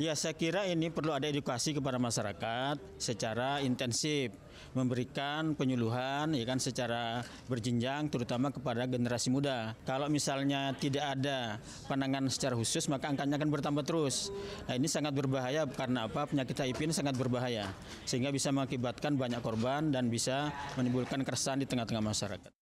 Ya, saya kira ini perlu ada edukasi kepada masyarakat secara intensif, memberikan penyuluhan ya kan secara berjenjang terutama kepada generasi muda. Kalau misalnya tidak ada pandangan secara khusus, maka angkanya akan bertambah terus. Nah, ini sangat berbahaya karena apa? Penyakit HIV ini sangat berbahaya sehingga bisa mengakibatkan banyak korban dan bisa menimbulkan keresahan di tengah-tengah masyarakat.